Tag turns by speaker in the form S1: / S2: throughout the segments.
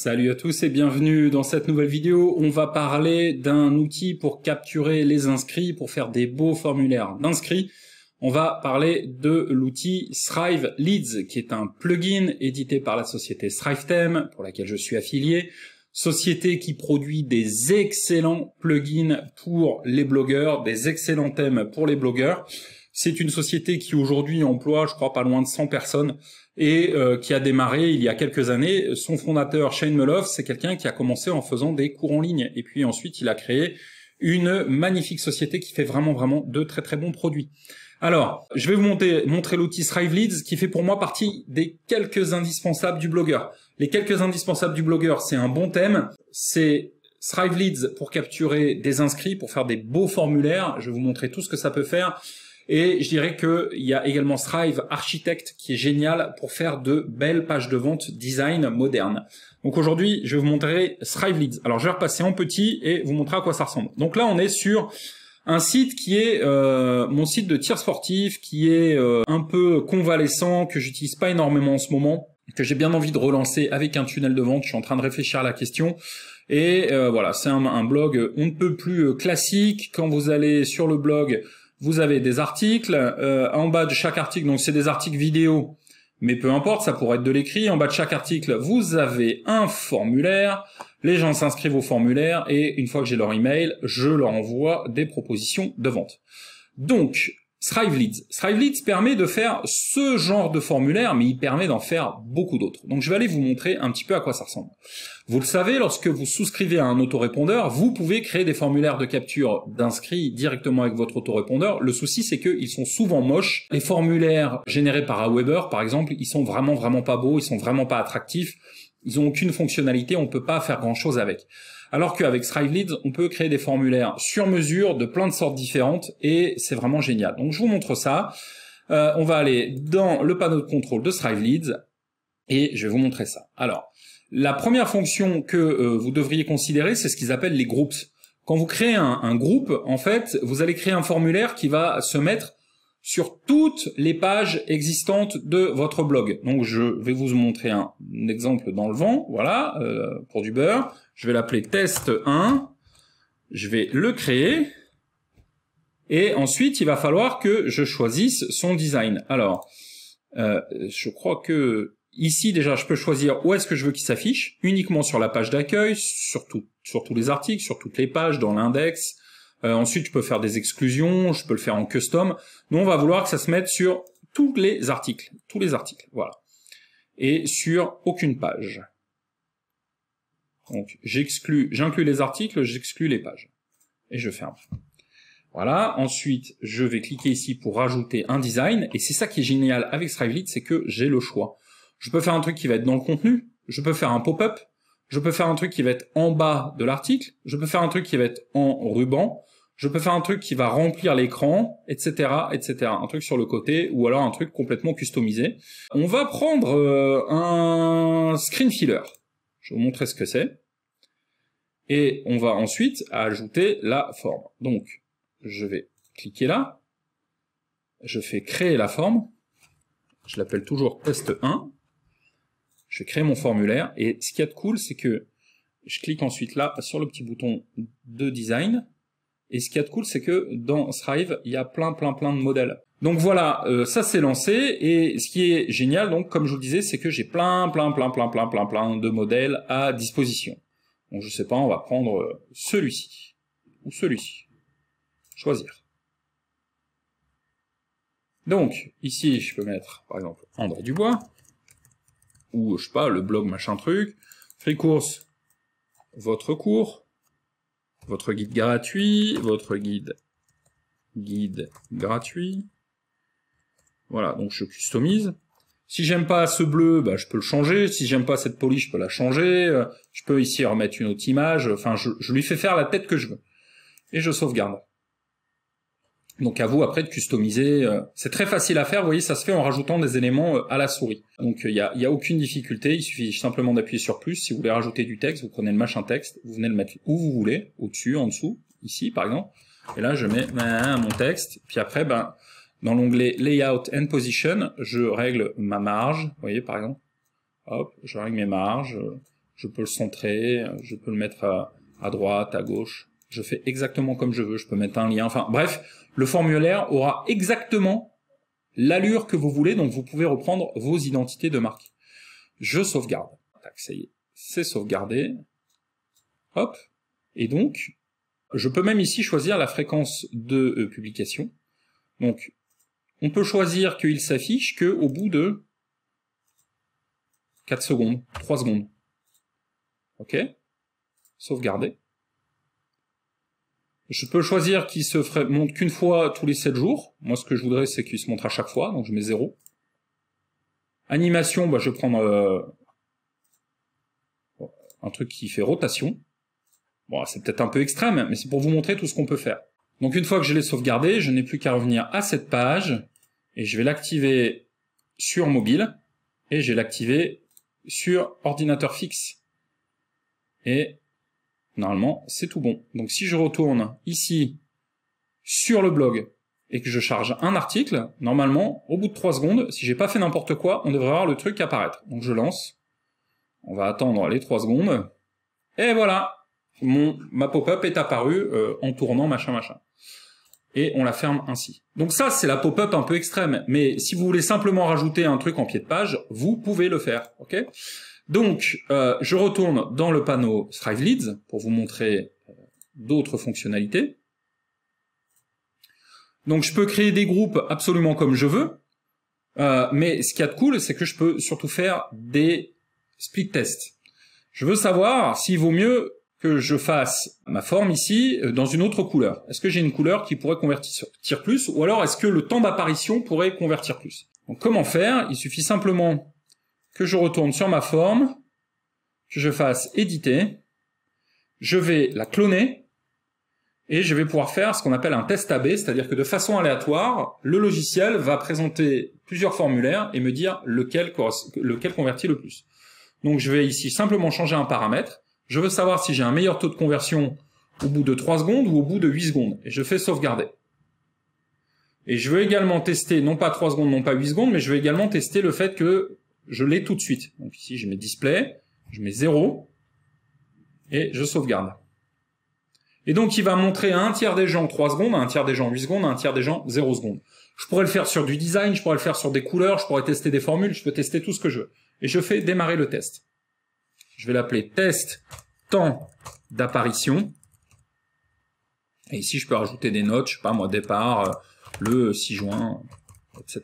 S1: Salut à tous et bienvenue dans cette nouvelle vidéo. On va parler d'un outil pour capturer les inscrits, pour faire des beaux formulaires d'inscrits. On va parler de l'outil Thrive Leads, qui est un plugin édité par la société Theme, pour laquelle je suis affilié. Société qui produit des excellents plugins pour les blogueurs, des excellents thèmes pour les blogueurs. C'est une société qui aujourd'hui emploie, je crois, pas loin de 100 personnes et euh, qui a démarré il y a quelques années. Son fondateur, Shane Meloff, c'est quelqu'un qui a commencé en faisant des cours en ligne. Et puis ensuite, il a créé une magnifique société qui fait vraiment, vraiment de très, très bons produits. Alors, je vais vous montrer l'outil Thrive Leads qui fait pour moi partie des quelques indispensables du blogueur. Les quelques indispensables du blogueur, c'est un bon thème, c'est Thrive Leads pour capturer des inscrits, pour faire des beaux formulaires. Je vais vous montrer tout ce que ça peut faire. Et je dirais qu'il y a également Strive Architect qui est génial pour faire de belles pages de vente design modernes. Donc aujourd'hui, je vais vous montrer Strive Leads. Alors je vais repasser en petit et vous montrer à quoi ça ressemble. Donc là, on est sur un site qui est euh, mon site de tir sportif, qui est euh, un peu convalescent, que j'utilise pas énormément en ce moment, que j'ai bien envie de relancer avec un tunnel de vente. Je suis en train de réfléchir à la question. Et euh, voilà, c'est un, un, blog on ne peut plus classique. Quand vous allez sur le blog, vous avez des articles, euh, en bas de chaque article, donc c'est des articles vidéo, mais peu importe, ça pourrait être de l'écrit, en bas de chaque article, vous avez un formulaire, les gens s'inscrivent au formulaire, et une fois que j'ai leur email, je leur envoie des propositions de vente. Donc, StriveLeads. leads permet de faire ce genre de formulaire, mais il permet d'en faire beaucoup d'autres. Donc je vais aller vous montrer un petit peu à quoi ça ressemble. Vous le savez, lorsque vous souscrivez à un autorépondeur, vous pouvez créer des formulaires de capture d'inscrits directement avec votre autorépondeur. Le souci, c'est qu'ils sont souvent moches. Les formulaires générés par Aweber, par exemple, ils sont vraiment, vraiment pas beaux, ils sont vraiment pas attractifs. Ils ont aucune fonctionnalité, on peut pas faire grand chose avec. Alors qu'avec Stride Leads, on peut créer des formulaires sur mesure de plein de sortes différentes et c'est vraiment génial. Donc je vous montre ça. Euh, on va aller dans le panneau de contrôle de Strive Leads et je vais vous montrer ça. Alors, la première fonction que euh, vous devriez considérer, c'est ce qu'ils appellent les groupes. Quand vous créez un, groupe, en fait, vous allez créer un formulaire qui va se mettre sur toutes les pages existantes de votre blog. Donc je vais vous montrer un, exemple dans le vent, voilà, euh, pour du beurre. Je vais l'appeler test 1, je vais le créer, et ensuite il va falloir que je choisisse son design. Alors, euh, je crois que ici déjà je peux choisir où est-ce que je veux qu'il s'affiche, uniquement sur la page d'accueil, surtout, sur tous les articles, sur toutes les pages, dans l'index, euh, ensuite, je peux faire des exclusions, je peux le faire en custom. Nous, on va vouloir que ça se mette sur tous les articles, tous les articles, voilà. Et sur aucune page. Donc, j'exclus, j'inclus les articles, j'exclus les pages. Et je ferme. Voilà. Ensuite, je vais cliquer ici pour rajouter un design. Et c'est ça qui est génial avec Strivelit, c'est que j'ai le choix. Je peux faire un truc qui va être dans le contenu. Je peux faire un pop-up je peux faire un truc qui va être en bas de l'article, je peux faire un truc qui va être en ruban, je peux faire un truc qui va remplir l'écran, etc., etc. Un truc sur le côté ou alors un truc complètement customisé. On va prendre euh, un screen filler. Je vais vous montrer ce que c'est. Et on va ensuite ajouter la forme. Donc, je vais cliquer là. Je fais créer la forme. Je l'appelle toujours test 1 je crée mon formulaire, et ce qu'il y a de cool, c'est que je clique ensuite là sur le petit bouton de design, et ce qu'il y a de cool, c'est que dans Thrive, il y a plein, plein, plein de modèles. Donc voilà, euh, ça s'est lancé, et ce qui est génial, donc comme je vous le disais, c'est que j'ai plein, plein, plein, plein, plein, plein, plein de modèles à disposition. Donc je sais pas, on va prendre euh, celui-ci, ou celui-ci. Choisir. Donc, ici, je peux mettre, par exemple, André Dubois ou je sais pas, le blog machin truc, free course, votre cours, votre guide gratuit, votre guide guide gratuit. Voilà, donc je customise. Si j'aime pas ce bleu, bah, je peux le changer. Si j'aime pas cette police, je peux la changer. Euh, je peux ici remettre une autre image. Enfin, je lui fais faire la tête que je veux. Et je sauvegarde. Donc à vous après de customiser. Euh, c'est très facile à faire, vous voyez, ça se fait en rajoutant des éléments euh, à la souris. Donc euh, il n'y a, y a, aucune difficulté, il suffit simplement d'appuyer sur plus. Si vous voulez rajouter du texte, vous prenez le machin texte, vous venez le mettre où vous voulez, au-dessus, en dessous, ici par exemple. Et là je mets mon texte, puis après ben, dans l'onglet Layout and Position, je règle ma marge, vous voyez par exemple. Hop, je règle mes marges, je peux le centrer, je peux le mettre à droite, à gauche je fais exactement comme je veux, je peux mettre un lien, enfin bref, le formulaire aura exactement l'allure que vous voulez, donc vous pouvez reprendre vos identités de marque. Je sauvegarde. ça y est, c'est sauvegardé. Hop. Et donc, je peux même ici choisir la fréquence de euh, publication. Donc, on peut choisir qu'il s'affiche qu'au bout de 4 secondes, 3 secondes. OK Sauvegarder. Je peux choisir qu'il se montre qu'une fois tous les 7 jours. Moi, ce que je voudrais, c'est qu'il se montre à chaque fois, donc je mets 0. Animation, bah, je vais prendre euh, un truc qui fait rotation. Bon, c'est peut-être un peu extrême, mais c'est pour vous montrer tout ce qu'on peut faire. Donc une fois que je l'ai sauvegardé, je n'ai plus qu'à revenir à cette page, et je vais l'activer sur mobile, et je vais l'activer sur ordinateur fixe. Et Normalement, c'est tout bon. Donc si je retourne ici sur le blog et que je charge un article, normalement, au bout de 3 secondes, si j'ai pas fait n'importe quoi, on devrait voir le truc apparaître. Donc je lance. On va attendre les 3 secondes. Et voilà mon, Ma pop-up est apparue euh, en tournant machin machin. Et on la ferme ainsi. Donc ça, c'est la pop-up un peu extrême. Mais si vous voulez simplement rajouter un truc en pied de page, vous pouvez le faire. ok donc, euh, je retourne dans le panneau Thrive Leads pour vous montrer euh, d'autres fonctionnalités. Donc, je peux créer des groupes absolument comme je veux, euh, mais ce qui est de cool, c'est que je peux surtout faire des split tests. Je veux savoir s'il vaut mieux que je fasse ma forme ici dans une autre couleur. Est-ce que j'ai une couleur qui pourrait convertir plus ou alors est-ce que le temps d'apparition pourrait convertir plus Donc comment faire Il suffit simplement que je retourne sur ma forme, que je fasse éditer, je vais la cloner, et je vais pouvoir faire ce qu'on appelle un test AB, c'est-à-dire que de façon aléatoire, le logiciel va présenter plusieurs formulaires et me dire lequel, lequel convertit le plus. Donc je vais ici simplement changer un paramètre. Je veux savoir si j'ai un meilleur taux de conversion au bout de 3 secondes ou au bout de 8 secondes. Et je fais sauvegarder. Et je veux également tester, non pas 3 secondes, non pas 8 secondes, mais je veux également tester le fait que je l'ai tout de suite. Donc ici, je mets display, je mets 0, et je sauvegarde. Et donc, il va montrer à un tiers des gens 3 secondes, à un tiers des gens 8 secondes, à un tiers des gens 0 secondes. Je pourrais le faire sur du design, je pourrais le faire sur des couleurs, je pourrais tester des formules, je peux tester tout ce que je veux. Et je fais démarrer le test. Je vais l'appeler test temps d'apparition. Et ici, je peux rajouter des notes, je sais pas moi, départ, euh, le 6 juin, etc.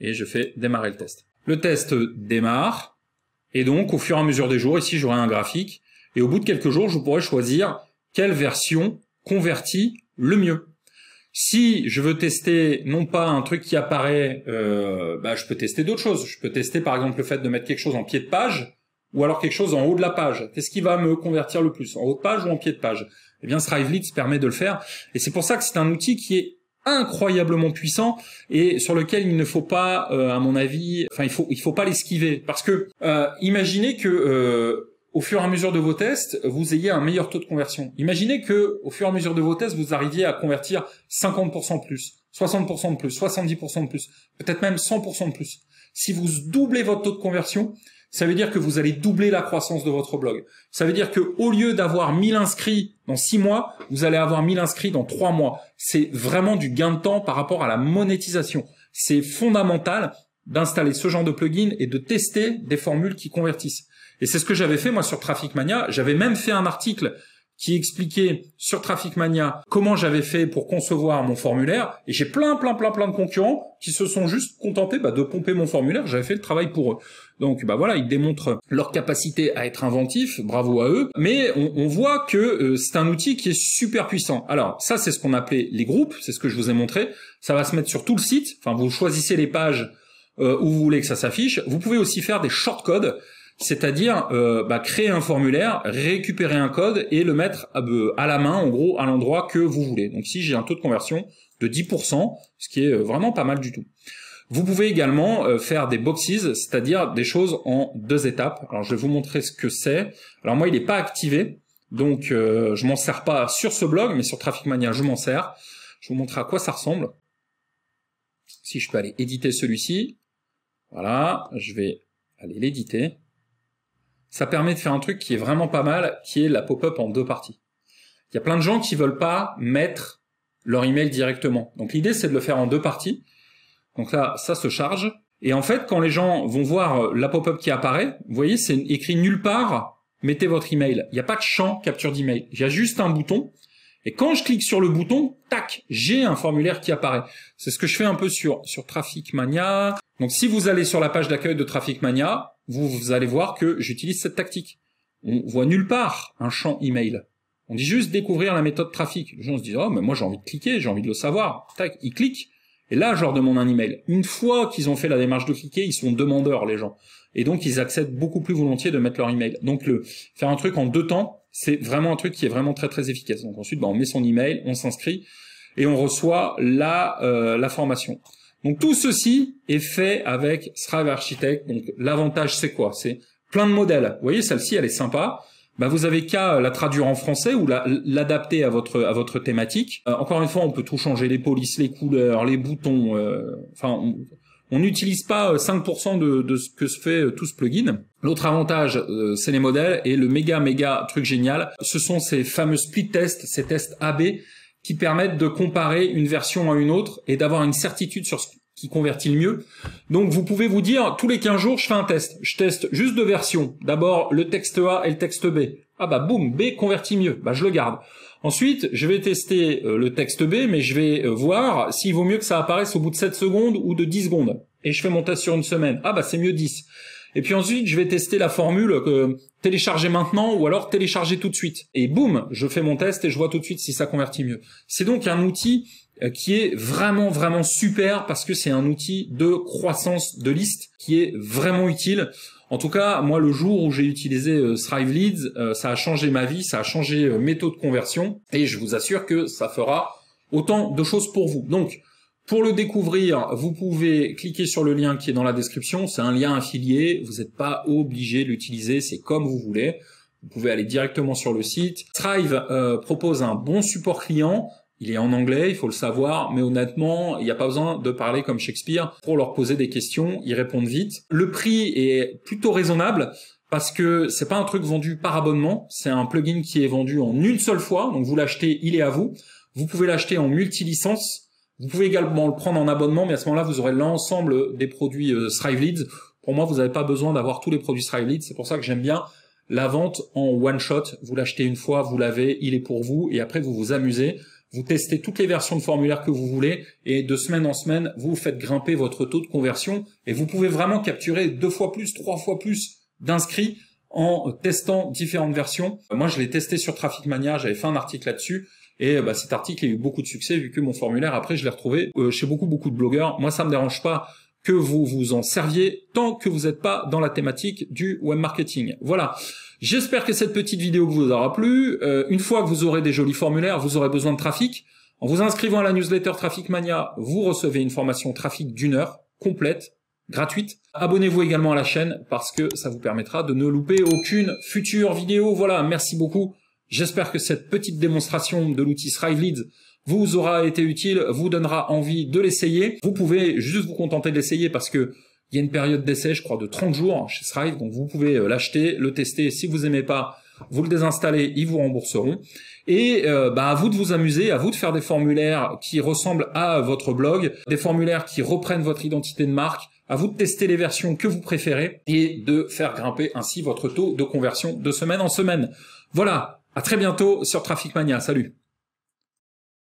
S1: Et je fais démarrer le test. Le test démarre. Et donc, au fur et à mesure des jours, ici, j'aurai un graphique. Et au bout de quelques jours, je pourrai choisir quelle version convertit le mieux. Si je veux tester non pas un truc qui apparaît, euh, bah, je peux tester d'autres choses. Je peux tester par exemple le fait de mettre quelque chose en pied de page ou alors quelque chose en haut de la page. Qu'est-ce qui va me convertir le plus En haut de page ou en pied de page Eh bien, ce permet de le faire. Et c'est pour ça que c'est un outil qui est incroyablement puissant et sur lequel il ne faut pas, euh, à mon avis, enfin il faut il faut pas l'esquiver parce que euh, imaginez que euh, au fur et à mesure de vos tests, vous ayez un meilleur taux de conversion. Imaginez que au fur et à mesure de vos tests, vous arriviez à convertir 50% de plus, 60% de plus, 70% de plus, peut-être même 100% de plus. Si vous doublez votre taux de conversion, ça veut dire que vous allez doubler la croissance de votre blog. Ça veut dire que au lieu d'avoir 1000 inscrits dans 6 mois, vous allez avoir 1000 inscrits dans 3 mois. C'est vraiment du gain de temps par rapport à la monétisation. C'est fondamental d'installer ce genre de plugin et de tester des formules qui convertissent. Et c'est ce que j'avais fait moi sur Traffic Mania. J'avais même fait un article qui expliquait sur Traffic Mania comment j'avais fait pour concevoir mon formulaire. Et j'ai plein, plein, plein, plein de concurrents qui se sont juste contentés bah, de pomper mon formulaire. J'avais fait le travail pour eux. Donc bah voilà, ils démontrent leur capacité à être inventifs, bravo à eux, mais on, voit que euh, c'est un outil qui est super puissant. Alors ça c'est ce qu'on appelait les groupes, c'est ce que je vous ai montré, ça va se mettre sur tout le site, enfin vous choisissez les pages euh, où vous voulez que ça s'affiche, vous pouvez aussi faire des shortcodes, c'est-à-dire euh, bah, créer un formulaire, récupérer un code et le mettre à, la main, en gros, à l'endroit que vous voulez. Donc si j'ai un taux de conversion de 10%, ce qui est euh, vraiment pas mal du tout. Vous pouvez également euh, faire des boxes, c'est-à-dire des choses en deux étapes. Alors je vais vous montrer ce que c'est. Alors moi, il n'est pas activé, donc je m'en sers pas sur ce blog, mais sur Traffic Mania, je m'en sers. Je vous montre à quoi ça ressemble. Si je peux aller éditer celui-ci. Voilà, je vais aller l'éditer ça permet de faire un truc qui est vraiment pas mal, qui est la pop-up en deux parties. Il y a plein de gens qui veulent pas mettre leur email directement. Donc l'idée, c'est de le faire en deux parties. Donc là, ça se charge. Et en fait, quand les gens vont voir euh, la pop-up qui apparaît, vous voyez, c'est écrit nulle part, mettez votre email. Il n'y a pas de champ capture d'email. Il y a juste un bouton. Et quand je clique sur le bouton, tac, j'ai un formulaire qui apparaît. C'est ce que je fais un peu sur, sur Traffic Mania. Donc si vous allez sur la page d'accueil de Traffic Mania, vous, allez voir que j'utilise cette tactique. On voit nulle part un champ email. On dit juste découvrir la méthode trafic. Les gens se disent, oh, mais moi j'ai envie de cliquer, j'ai envie de le savoir. Tac, ils cliquent. Et là, je leur demande un email. Une fois qu'ils ont fait la démarche de cliquer, ils sont demandeurs, les gens. Et donc, ils acceptent beaucoup plus volontiers de mettre leur email. Donc, le, faire un truc en deux temps, c'est vraiment un truc qui est vraiment très, très efficace. Donc ensuite, ben, on met son email, on s'inscrit et on reçoit la euh, formation. Donc tout ceci est fait avec Thrive Architect. Donc l'avantage c'est quoi C'est plein de modèles. Vous voyez, celle-ci elle est sympa. Bah, vous avez qu'à la traduire en français ou l'adapter à votre à votre thématique. Euh, encore une fois, on peut tout changer les polices, les couleurs, les boutons. Euh, enfin, on n'utilise pas 5% euh, de, ce que se fait tout ce plugin. L'autre avantage, c'est les modèles et le méga méga truc génial, ce sont ces fameux split tests, ces tests AB qui permettent de comparer une version à une autre et d'avoir une certitude sur ce qui convertit le mieux. Donc vous pouvez vous dire, tous les 15 jours, je fais un test. Je teste juste deux versions. D'abord le texte A et le texte B. Ah bah boum, B convertit mieux. Bah je le garde. Ensuite, je vais tester euh, le texte B, mais je vais euh, voir s'il vaut mieux que ça apparaisse au bout de 7 secondes ou de 10 secondes. Et je fais mon test sur une semaine. Ah bah c'est mieux 10. Et puis ensuite, je vais tester la formule télécharger maintenant ou alors télécharger tout de suite. Et boum, je fais mon test et je vois tout de suite si ça convertit mieux. C'est donc un outil euh, qui est vraiment vraiment super parce que c'est un outil de croissance de liste qui est vraiment utile. En tout cas, moi le jour où j'ai utilisé euh, Thrive Leads, euh, ça a changé ma vie, ça a changé mes taux de conversion et je vous assure que ça fera autant de choses pour vous. Donc pour le découvrir, vous pouvez cliquer sur le lien qui est dans la description. C'est un lien affilié. Vous n'êtes pas obligé de l'utiliser. C'est comme vous voulez. Vous pouvez aller directement sur le site. Thrive euh, propose un bon support client. Il est en anglais, il faut le savoir, mais honnêtement, il n'y a pas besoin de parler comme Shakespeare pour leur poser des questions, ils répondent vite. Le prix est plutôt raisonnable parce que c'est pas un truc vendu par abonnement, c'est un plugin qui est vendu en une seule fois, donc vous l'achetez, il est à vous. Vous pouvez l'acheter en multi-licence, vous pouvez également le prendre en abonnement, mais à ce moment-là, vous aurez l'ensemble des produits euh, Strive Leads. Pour moi, vous n'avez pas besoin d'avoir tous les produits Strive Leads. C'est pour ça que j'aime bien la vente en one shot. Vous l'achetez une fois, vous l'avez, il est pour vous, et après, vous vous amusez. Vous testez toutes les versions de formulaire que vous voulez et de semaine en semaine, vous faites grimper votre taux de conversion et vous pouvez vraiment capturer deux fois plus, trois fois plus d'inscrits en testant différentes versions. Moi, je l'ai testé sur Traffic Mania, j'avais fait un article là-dessus et euh, bah, cet article a eu beaucoup de succès vu que mon formulaire, après, je l'ai retrouvé euh, chez beaucoup, beaucoup de blogueurs. Moi, ça me dérange pas que vous vous en serviez tant que vous n'êtes pas dans la thématique du web marketing. Voilà. J'espère que cette petite vidéo vous aura plu. Euh, une fois que vous aurez des jolis formulaires, vous aurez besoin de trafic. En vous inscrivant à la newsletter Trafic Mania, vous recevez une formation trafic d'une heure complète gratuite. Abonnez-vous également à la chaîne parce que ça vous permettra de ne louper aucune future vidéo. Voilà, merci beaucoup. J'espère que cette petite démonstration de l'outil Leads vous aura été utile, vous donnera envie de l'essayer. Vous pouvez juste vous contenter de l'essayer parce que il y a une période d'essai, je crois, de 30 jours chez Srive. donc vous pouvez euh, l'acheter, le tester. Si vous aimez pas, vous le désinstallez, ils vous rembourseront. Et euh, bah, à vous de vous amuser, à vous de faire des formulaires qui ressemblent à votre blog, des formulaires qui reprennent votre identité de marque, à vous de tester les versions que vous préférez et de faire grimper ainsi votre taux de conversion de semaine en semaine. Voilà, à très bientôt sur Traffic Mania. Salut.